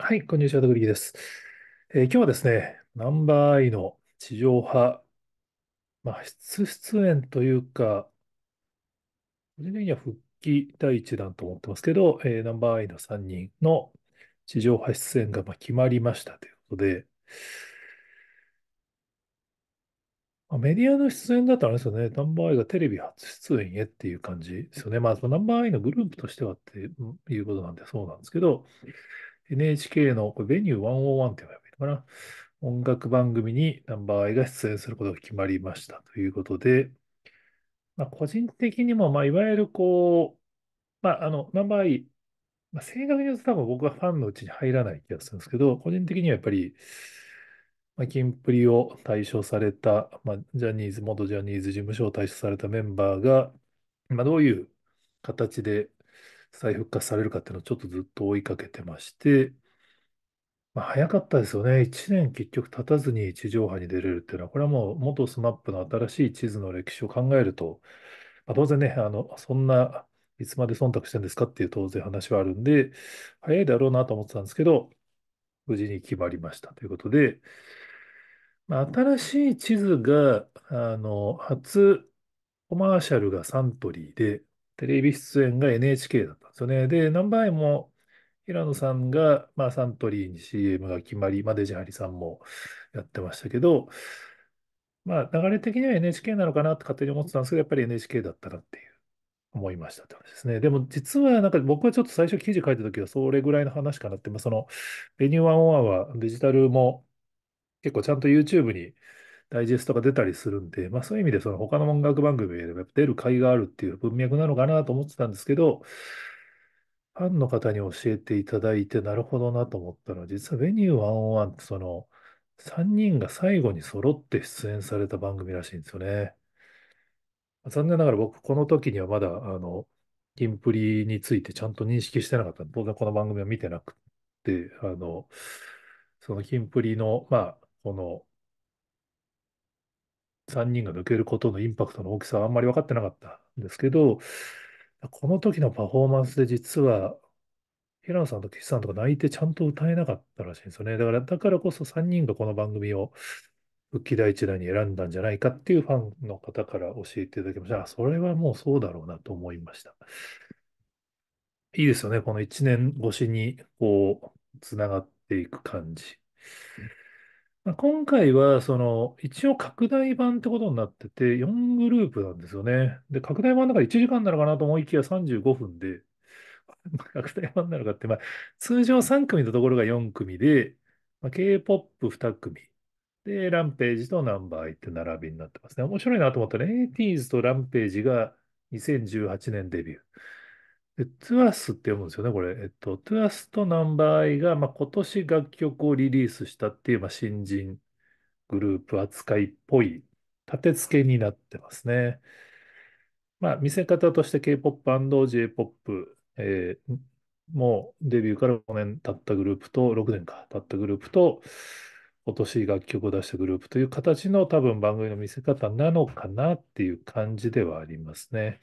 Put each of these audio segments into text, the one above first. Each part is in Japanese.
はい、こんにちは、徳力です。えー今日はですね、ナンバーアイの地上波、まあ、初出演というか、個人的には復帰第一弾と思ってますけど、えーナンバーアイの3人の地上波出演がまあ決まりましたということで、まあ、メディアの出演だったらですよね、ナンバーアイがテレビ初出演へっていう感じですよね。まあ、そのナンバーアイのグループとしてはっていうことなんでそうなんですけど、NHK のこれベニュー101っていうのるかな。音楽番組にナンバーアイが出演することが決まりましたということで、まあ、個人的にも、まあ、いわゆるこう、まあ、あの、ナンバーアイ、まあ、正確に言うと多分僕はファンのうちに入らない気がするんですけど、個人的にはやっぱり、まあ、キンプリを退所された、まあ、ジャニーズ、元ジャニーズ事務所を退所されたメンバーが、まあ、どういう形で再復活されるかっていうのをちょっとずっと追いかけてまして、まあ、早かったですよね。1年結局経たずに地上波に出れるっていうのは、これはもう元 SMAP の新しい地図の歴史を考えると、まあ、当然ね、あの、そんないつまで忖度してんですかっていう当然話はあるんで、早いだろうなと思ってたんですけど、無事に決まりましたということで、まあ、新しい地図が、あの、初コマーシャルがサントリーで、テレビ出演が NHK だったんですよね。で、何倍も平野さんが、まあ、サントリーに CM が決まり、まあ、デジハリさんもやってましたけど、まあ、流れ的には NHK なのかなって勝手に思ってたんですけど、やっぱり NHK だったなっていう思いましたってことですね。でも実はなんか僕はちょっと最初記事書いた時はそれぐらいの話かなって、まあ、そのベニュー101はデジタルも結構ちゃんと YouTube にダイジェストが出たりするんで、まあ、そういう意味でその他の音楽番組よりも出る甲斐があるっていう文脈なのかなと思ってたんですけど、ファンの方に教えていただいて、なるほどなと思ったのは、実は Venue101 ってその3人が最後に揃って出演された番組らしいんですよね。残念ながら僕、この時にはまだ、あの、キンプリについてちゃんと認識してなかった。当然この番組は見てなくて、あの、そのキンプリの、まあ、この3人が抜けることのインパクトの大きさはあんまり分かってなかったんですけど、この時のパフォーマンスで実は、平野さんと岸さんとか泣いてちゃんと歌えなかったらしいんですよね。だから、だからこそ3人がこの番組を復帰第一弾に選んだんじゃないかっていうファンの方から教えていただきました。それはもうそうだろうなと思いました。いいですよね。この1年越しに、こう、つながっていく感じ。今回は、その、一応拡大版ってことになってて、4グループなんですよね。で、拡大版だから1時間なのかなと思いきや35分で、拡大版なのかって、まあ、通常3組のところが4組で、まあ、K-POP2 組。で、ランページとナンバーイって並びになってますね。面白いなと思ったら、80s とランページが2018年デビュー。トゥアスって読むんですよね、これ。えっと、トゥアスとナンバーアイが、まあ、今年楽曲をリリースしたっていう、まあ、新人グループ扱いっぽい立て付けになってますね。まあ、見せ方として K-POP &J-POP、えー、もうデビューから5年経ったグループと、6年か経ったグループと、今年楽曲を出したグループという形の多分番組の見せ方なのかなっていう感じではありますね。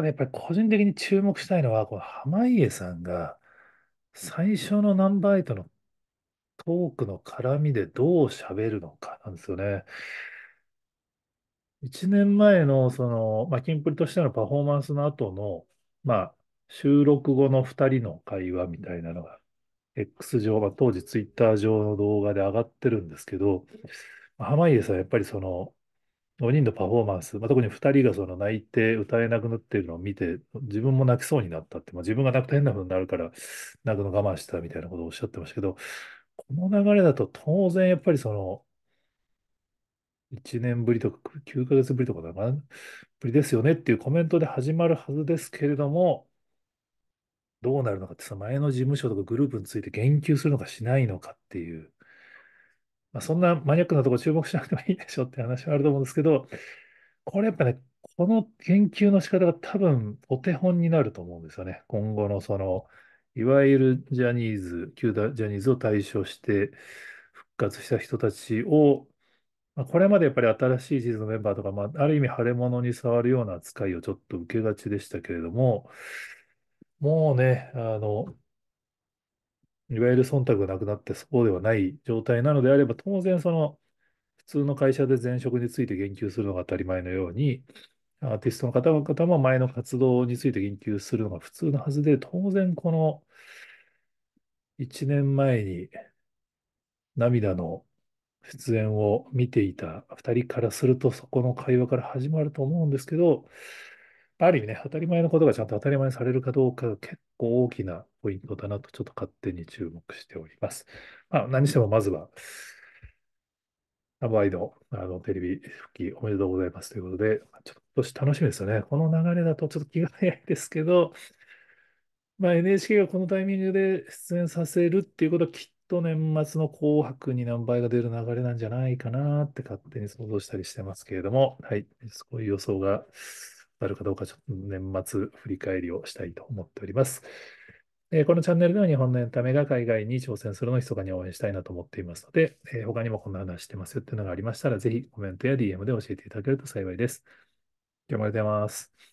ただやっぱり個人的に注目したいのは、この濱家さんが、最初のナンバーエイトのトークの絡みでどう喋るのかなんですよね。1年前の、その、まあ、キンプリとしてのパフォーマンスの後の、まあ、収録後の2人の会話みたいなのが、X 上、まあ、当時ツイッター上の動画で上がってるんですけど、濱家さん、やっぱりその、4人のパフォーマンス、まあ、特に2人がその泣いて歌えなくなっているのを見て、自分も泣きそうになったって、まあ、自分が泣くと変なとになるから泣くの我慢してたみたいなことをおっしゃってましたけど、この流れだと当然やっぱりその、1年ぶりとか9ヶ月ぶりとかだな、ぶりですよねっていうコメントで始まるはずですけれども、どうなるのかって、さ、前の事務所とかグループについて言及するのかしないのかっていう、まあ、そんなマニアックなとこ注目しなくてもいいでしょって話はあると思うんですけど、これやっぱね、この研究の仕方が多分お手本になると思うんですよね。今後のその、いわゆるジャニーズ、旧ジャニーズを対象して復活した人たちを、まあ、これまでやっぱり新しいシーズのメンバーとか、まあ、ある意味腫れ物に触るような扱いをちょっと受けがちでしたけれども、もうね、あの、いわゆる忖度がなくなってそうではない状態なのであれば、当然その普通の会社で前職について言及するのが当たり前のように、アーティストの方々も前の活動について言及するのが普通のはずで、当然この1年前に涙の出演を見ていた2人からすると、そこの会話から始まると思うんですけど、ある意味ね、当たり前のことがちゃんと当たり前にされるかどうかが結構大きなポイントだなと、ちょっと勝手に注目しております。まあ、何してもまずは、アバイド、あの、テレビ復帰おめでとうございますということで、ちょっと楽しみですよね。この流れだとちょっと気が早いですけど、まあ、NHK がこのタイミングで出演させるっていうことはきっと年末の紅白に何倍が出る流れなんじゃないかなって勝手に想像したりしてますけれども、はい、そういう予想がなるかどうか、ちょっと年末振り返りをしたいと思っております。えー、このチャンネルでは日本のエンタメが海外に挑戦するのを密かに応援したいなと思っていますので、えー、他にもこんな話してますよっていうのがありましたら、ぜひコメントや DM で教えていただけると幸いです。今日もありがとうございます。